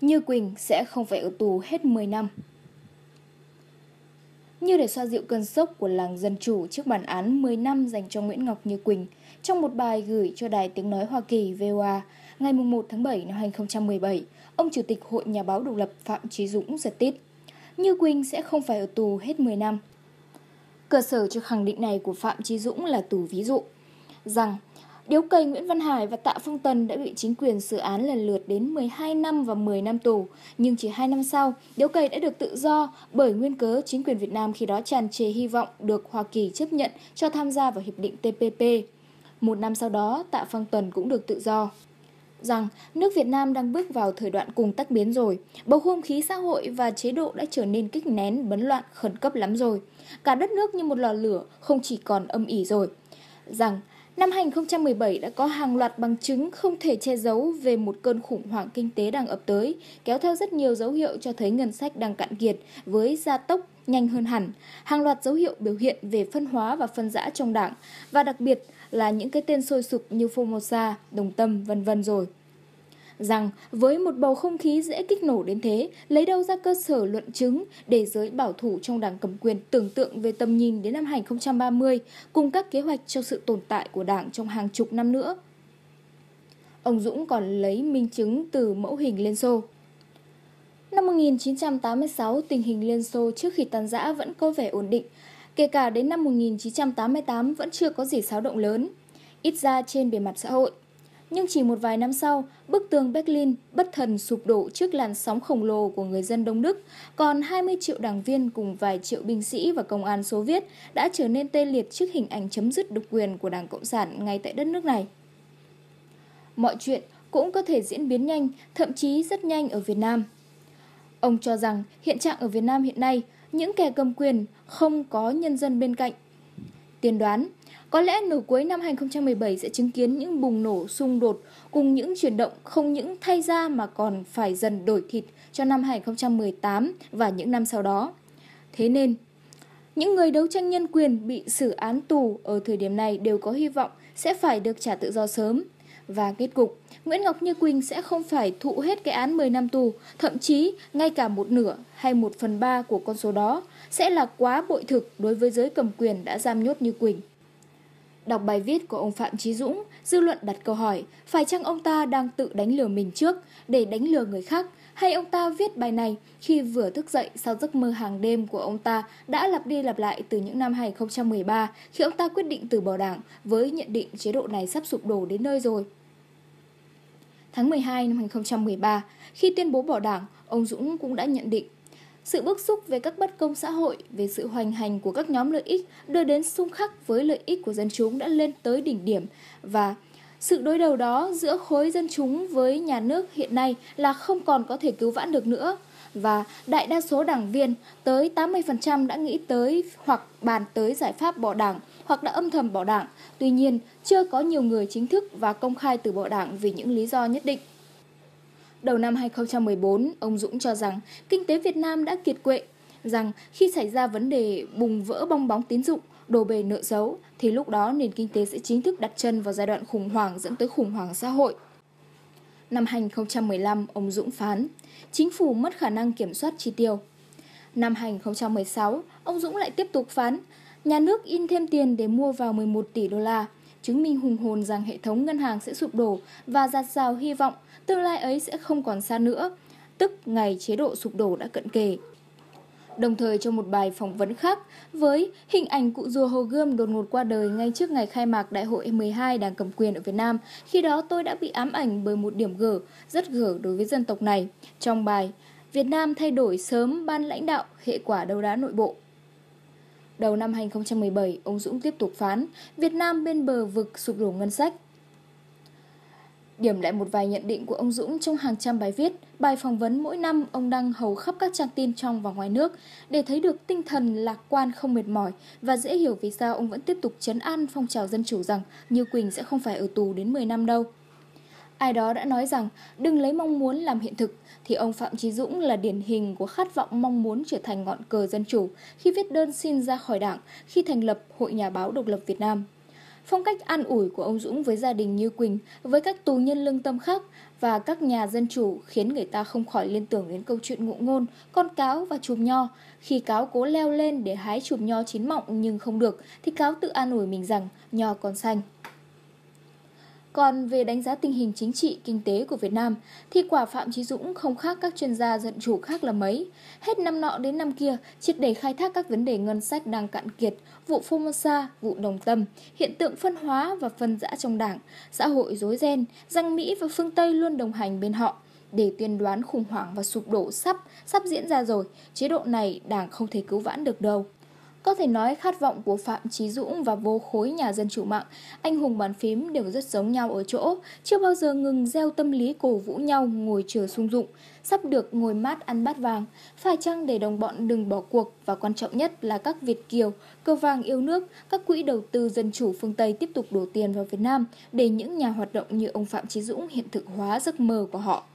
Như Quỳnh sẽ không phải ở tù hết 10 năm. Như để xoa dịu cơn sốc của làng Dân Chủ trước bản án 10 năm dành cho Nguyễn Ngọc Như Quỳnh, trong một bài gửi cho Đài Tiếng Nói Hoa Kỳ VOA ngày 1 tháng 7 năm 2017, ông Chủ tịch Hội Nhà báo độc lập Phạm Trí Dũng giật tít. Như Quỳnh sẽ không phải ở tù hết 10 năm. Cơ sở cho khẳng định này của Phạm Trí Dũng là tù ví dụ, rằng Điếu cây Nguyễn Văn Hải và Tạ Phong Tần đã bị chính quyền xử án lần lượt đến 12 năm và 10 năm tù, nhưng chỉ 2 năm sau, Điếu cây đã được tự do bởi nguyên cớ chính quyền Việt Nam khi đó tràn trề hy vọng được Hoa Kỳ chấp nhận cho tham gia vào Hiệp định TPP. Một năm sau đó, Tạ Phong Tần cũng được tự do rằng nước Việt Nam đang bước vào thời đoạn cùng tắc biến rồi, bầu không khí xã hội và chế độ đã trở nên kích nén, bấn loạn, khẩn cấp lắm rồi. Cả đất nước như một lò lửa, không chỉ còn âm ỉ rồi. Rằng Năm 2017 đã có hàng loạt bằng chứng không thể che giấu về một cơn khủng hoảng kinh tế đang ập tới, kéo theo rất nhiều dấu hiệu cho thấy ngân sách đang cạn kiệt với gia tốc nhanh hơn hẳn, hàng loạt dấu hiệu biểu hiện về phân hóa và phân rã trong đảng và đặc biệt là những cái tên sôi sục như Formosa, Đồng Tâm, vân vân rồi rằng với một bầu không khí dễ kích nổ đến thế, lấy đâu ra cơ sở luận chứng để giới bảo thủ trong đảng cầm quyền tưởng tượng về tầm nhìn đến năm 2030 cùng các kế hoạch cho sự tồn tại của đảng trong hàng chục năm nữa. Ông Dũng còn lấy minh chứng từ mẫu hình Liên Xô. Năm 1986, tình hình Liên Xô trước khi tan rã vẫn có vẻ ổn định, kể cả đến năm 1988 vẫn chưa có gì xáo động lớn, ít ra trên bề mặt xã hội. Nhưng chỉ một vài năm sau, bức tường Berlin bất thần sụp đổ trước làn sóng khổng lồ của người dân Đông Đức, còn 20 triệu đảng viên cùng vài triệu binh sĩ và công an Xô Viết đã trở nên tê liệt trước hình ảnh chấm dứt độc quyền của Đảng Cộng sản ngay tại đất nước này. Mọi chuyện cũng có thể diễn biến nhanh, thậm chí rất nhanh ở Việt Nam. Ông cho rằng hiện trạng ở Việt Nam hiện nay, những kẻ cầm quyền không có nhân dân bên cạnh. Tiên đoán, có lẽ nửa cuối năm 2017 sẽ chứng kiến những bùng nổ xung đột cùng những chuyển động không những thay ra mà còn phải dần đổi thịt cho năm 2018 và những năm sau đó. Thế nên, những người đấu tranh nhân quyền bị xử án tù ở thời điểm này đều có hy vọng sẽ phải được trả tự do sớm. Và kết cục, Nguyễn Ngọc Như Quỳnh sẽ không phải thụ hết cái án 10 năm tù, thậm chí ngay cả một nửa hay một phần ba của con số đó sẽ là quá bội thực đối với giới cầm quyền đã giam nhốt Như Quỳnh. Đọc bài viết của ông Phạm Chí Dũng, dư luận đặt câu hỏi phải chăng ông ta đang tự đánh lừa mình trước để đánh lừa người khác hay ông ta viết bài này khi vừa thức dậy sau giấc mơ hàng đêm của ông ta đã lặp đi lặp lại từ những năm 2013 khi ông ta quyết định từ bỏ đảng với nhận định chế độ này sắp sụp đổ đến nơi rồi. Tháng 12 năm 2013, khi tuyên bố bỏ đảng, ông Dũng cũng đã nhận định sự bức xúc về các bất công xã hội, về sự hoành hành của các nhóm lợi ích đưa đến xung khắc với lợi ích của dân chúng đã lên tới đỉnh điểm và sự đối đầu đó giữa khối dân chúng với nhà nước hiện nay là không còn có thể cứu vãn được nữa và đại đa số đảng viên tới 80% đã nghĩ tới hoặc bàn tới giải pháp bỏ đảng hoặc đã âm thầm bỏ đảng. Tuy nhiên, chưa có nhiều người chính thức và công khai từ bỏ đảng vì những lý do nhất định. Đầu năm 2014, ông Dũng cho rằng kinh tế Việt Nam đã kiệt quệ, rằng khi xảy ra vấn đề bùng vỡ bong bóng tín dụng, đổ bề nợ xấu, thì lúc đó nền kinh tế sẽ chính thức đặt chân vào giai đoạn khủng hoảng dẫn tới khủng hoảng xã hội. Năm 2015, ông Dũng phán, chính phủ mất khả năng kiểm soát chi tiêu. Năm 2016, ông Dũng lại tiếp tục phán, nhà nước in thêm tiền để mua vào 11 tỷ đô la – chứng minh hùng hồn rằng hệ thống ngân hàng sẽ sụp đổ và giạt rào hy vọng tương lai ấy sẽ không còn xa nữa, tức ngày chế độ sụp đổ đã cận kề. Đồng thời trong một bài phỏng vấn khác, với hình ảnh cụ rùa Hồ Gươm đột ngột qua đời ngay trước ngày khai mạc Đại hội 12 Đảng cầm quyền ở Việt Nam, khi đó tôi đã bị ám ảnh bởi một điểm gở, rất gở đối với dân tộc này. Trong bài, Việt Nam thay đổi sớm ban lãnh đạo, hệ quả đấu đá nội bộ. Đầu năm 2017, ông Dũng tiếp tục phán Việt Nam bên bờ vực sụp đổ ngân sách. Điểm lại một vài nhận định của ông Dũng trong hàng trăm bài viết, bài phỏng vấn mỗi năm ông đăng hầu khắp các trang tin trong và ngoài nước để thấy được tinh thần lạc quan không mệt mỏi và dễ hiểu vì sao ông vẫn tiếp tục chấn an phong trào dân chủ rằng Như Quỳnh sẽ không phải ở tù đến 10 năm đâu. Ai đó đã nói rằng đừng lấy mong muốn làm hiện thực, thì ông Phạm Trí Dũng là điển hình của khát vọng mong muốn trở thành ngọn cờ dân chủ khi viết đơn xin ra khỏi đảng, khi thành lập Hội Nhà báo Độc lập Việt Nam. Phong cách an ủi của ông Dũng với gia đình Như Quỳnh, với các tù nhân lương tâm khác và các nhà dân chủ khiến người ta không khỏi liên tưởng đến câu chuyện ngụ ngôn, con cáo và chùm nho. Khi cáo cố leo lên để hái chùm nho chín mọng nhưng không được thì cáo tự an ủi mình rằng nho còn xanh. Còn về đánh giá tình hình chính trị, kinh tế của Việt Nam thì quả Phạm Chí Dũng không khác các chuyên gia dân chủ khác là mấy. Hết năm nọ đến năm kia, triệt để khai thác các vấn đề ngân sách đang cạn kiệt, vụ Formosa, vụ Đồng Tâm, hiện tượng phân hóa và phân rã trong đảng, xã hội rối ren, rằng Mỹ và phương Tây luôn đồng hành bên họ để tiên đoán khủng hoảng và sụp đổ sắp sắp diễn ra rồi, chế độ này đảng không thể cứu vãn được đâu. Có thể nói khát vọng của Phạm Trí Dũng và vô khối nhà dân chủ mạng, anh hùng bàn phím đều rất giống nhau ở chỗ, chưa bao giờ ngừng gieo tâm lý cổ vũ nhau ngồi chờ sung dụng, sắp được ngồi mát ăn bát vàng, phải chăng để đồng bọn đừng bỏ cuộc và quan trọng nhất là các Việt Kiều, cơ vàng yêu nước, các quỹ đầu tư dân chủ phương Tây tiếp tục đổ tiền vào Việt Nam để những nhà hoạt động như ông Phạm Trí Dũng hiện thực hóa giấc mơ của họ.